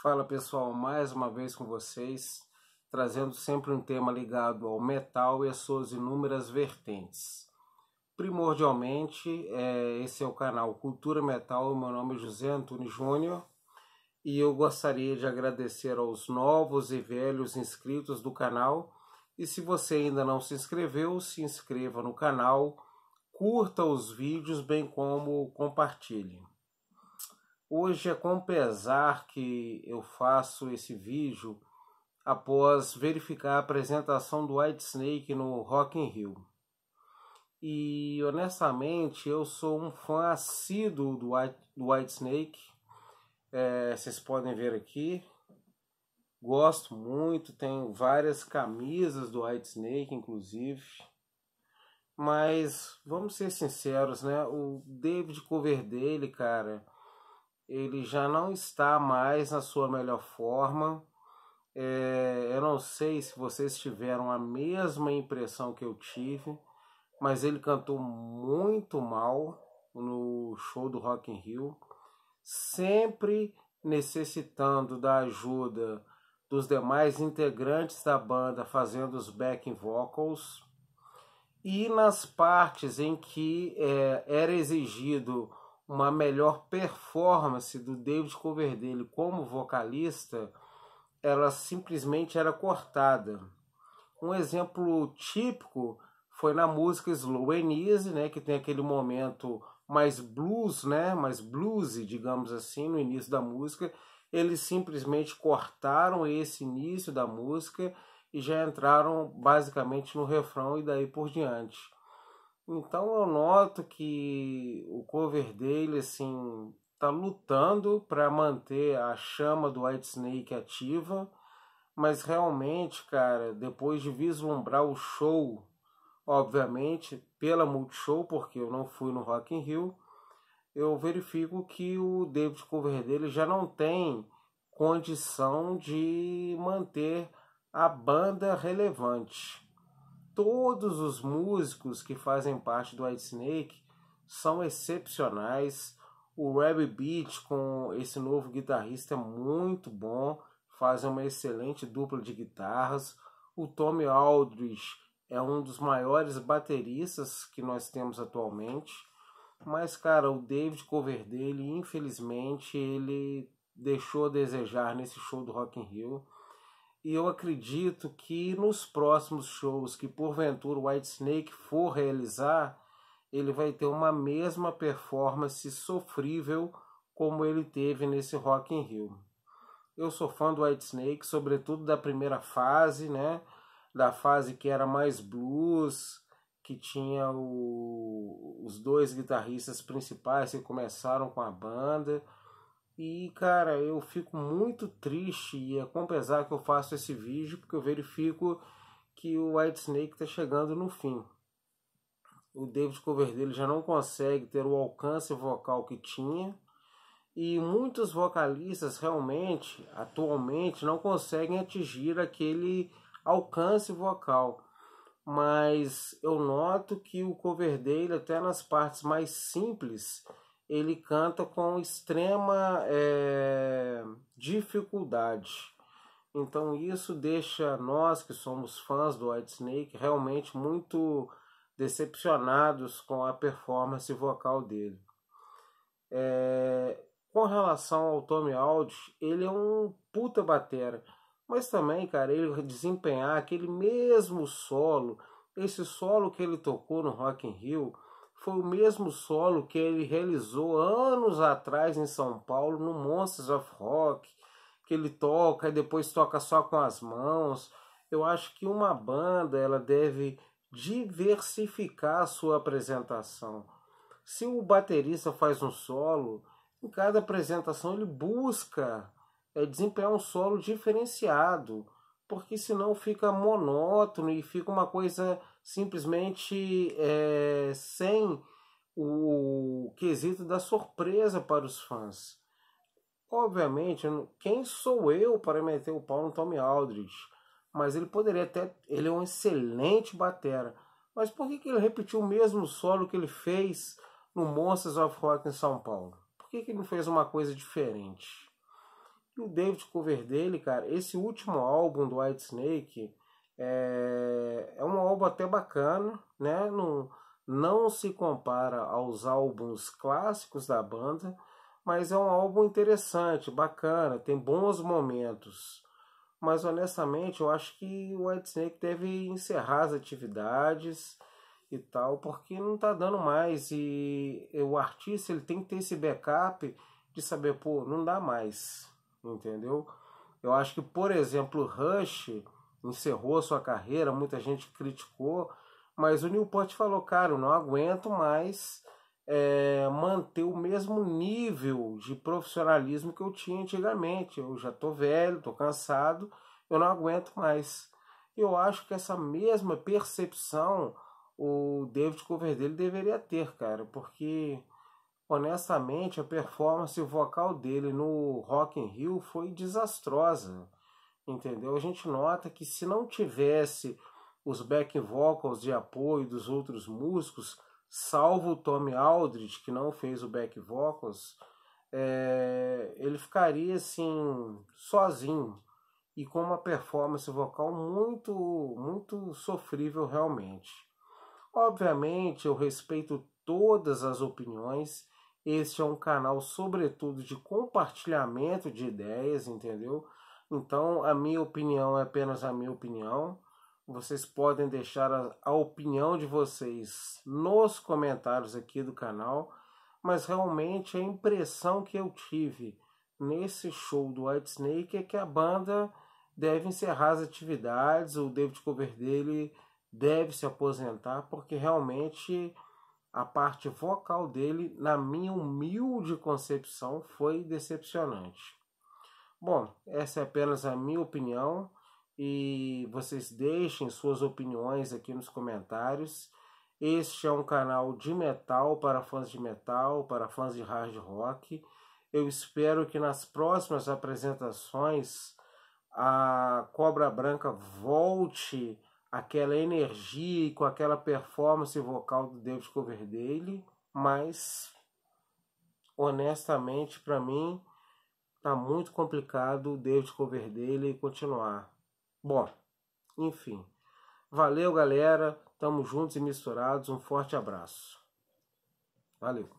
Fala pessoal, mais uma vez com vocês, trazendo sempre um tema ligado ao metal e as suas inúmeras vertentes. Primordialmente, é, esse é o canal Cultura Metal, meu nome é José Antônio Júnior e eu gostaria de agradecer aos novos e velhos inscritos do canal. E se você ainda não se inscreveu, se inscreva no canal, curta os vídeos, bem como compartilhe. Hoje é com pesar que eu faço esse vídeo após verificar a apresentação do White Snake no Rock in Rio. E honestamente, eu sou um fã assíduo do White, do White Snake. É, vocês podem ver aqui. Gosto muito, tenho várias camisas do White Snake, inclusive. Mas vamos ser sinceros, né? O David Coverdale, cara, ele já não está mais na sua melhor forma. É, eu não sei se vocês tiveram a mesma impressão que eu tive, mas ele cantou muito mal no show do Rock in Rio, sempre necessitando da ajuda dos demais integrantes da banda fazendo os backing vocals e nas partes em que é, era exigido uma melhor performance do David Coverdale como vocalista, ela simplesmente era cortada. Um exemplo típico foi na música Slow and Easy, né, que tem aquele momento mais blues, né, mais bluesy, digamos assim, no início da música. Eles simplesmente cortaram esse início da música e já entraram basicamente no refrão e daí por diante. Então eu noto que o cover dele assim tá lutando para manter a chama do White Snake ativa, mas realmente, cara, depois de vislumbrar o show, obviamente pela Multishow, porque eu não fui no Rock in Rio, eu verifico que o David Cover dele já não tem condição de manter a banda relevante todos os músicos que fazem parte do White Snake são excepcionais. O Rabbi Beat com esse novo guitarrista é muito bom, fazem uma excelente dupla de guitarras. O Tommy Aldrich é um dos maiores bateristas que nós temos atualmente. Mas, cara, o David Cover dele, infelizmente, ele deixou a desejar nesse show do Rock in Rio e eu acredito que nos próximos shows que porventura o White Snake for realizar, ele vai ter uma mesma performance sofrível como ele teve nesse Rock in Rio. Eu sou fã do White Snake, sobretudo da primeira fase, né? Da fase que era mais blues, que tinha o, os dois guitarristas principais que começaram com a banda e cara, eu fico muito triste e é com pesar que eu faço esse vídeo porque eu verifico que o White Snake está chegando no fim. O David Coverdale já não consegue ter o alcance vocal que tinha e muitos vocalistas realmente atualmente não conseguem atingir aquele alcance vocal. Mas eu noto que o Coverdale até nas partes mais simples ele canta com extrema é, dificuldade. Então isso deixa nós que somos fãs do White Snake realmente muito decepcionados com a performance vocal dele. É, com relação ao Tommy Aldis, ele é um puta batera, mas também, cara, ele desempenhar aquele mesmo solo, esse solo que ele tocou no Rock in Rio, foi o mesmo solo que ele realizou anos atrás em São Paulo, no Monsters of Rock, que ele toca e depois toca só com as mãos. Eu acho que uma banda ela deve diversificar a sua apresentação. Se o baterista faz um solo, em cada apresentação ele busca é, desempenhar um solo diferenciado, porque senão fica monótono e fica uma coisa simplesmente é, sem o quesito da surpresa para os fãs. Obviamente, quem sou eu para meter o pau no Tommy Aldridge? Mas ele poderia até. Ele é um excelente batera. Mas por que, que ele repetiu o mesmo solo que ele fez no Monsters of Rock em São Paulo? Por que, que ele não fez uma coisa diferente? E o David dele, cara, esse último álbum do White Snake, é, é um álbum até bacana, né? Não, não se compara aos álbuns clássicos da banda, mas é um álbum interessante, bacana, tem bons momentos. Mas honestamente, eu acho que o Whitesnake deve encerrar as atividades e tal, porque não tá dando mais e o artista ele tem que ter esse backup de saber, pô, não dá mais, entendeu? Eu acho que, por exemplo, Rush encerrou sua carreira, muita gente criticou, mas o Newport falou, cara, eu não aguento mais é, manter o mesmo nível de profissionalismo que eu tinha antigamente. Eu já tô velho, tô cansado, eu não aguento mais. Eu acho que essa mesma percepção o David Coverdale deveria ter, cara, porque honestamente a performance vocal dele no Rock in Rio foi desastrosa entendeu? A gente nota que se não tivesse os back vocals de apoio dos outros músicos, salvo o Tommy Aldridge, que não fez o back vocals, é, ele ficaria assim, sozinho e com uma performance vocal muito, muito sofrível realmente. Obviamente, eu respeito todas as opiniões. Este é um canal, sobretudo, de compartilhamento de ideias, entendeu? Então, a minha opinião é apenas a minha opinião. Vocês podem deixar a, a opinião de vocês nos comentários aqui do canal, mas realmente a impressão que eu tive nesse show do White Snake é que a banda deve encerrar as atividades, o David Coverdale deve se aposentar, porque realmente a parte vocal dele, na minha humilde concepção, foi decepcionante. Bom, essa é apenas a minha opinião e vocês deixem suas opiniões aqui nos comentários. Este é um canal de metal para fãs de metal, para fãs de hard rock. Eu espero que nas próximas apresentações a Cobra Branca volte aquela energia e com aquela performance vocal do David Coverdale, mas honestamente para mim Tá muito complicado Deus cover dele e continuar. Bom, enfim. Valeu, galera. Tamo juntos e misturados. Um forte abraço. Valeu.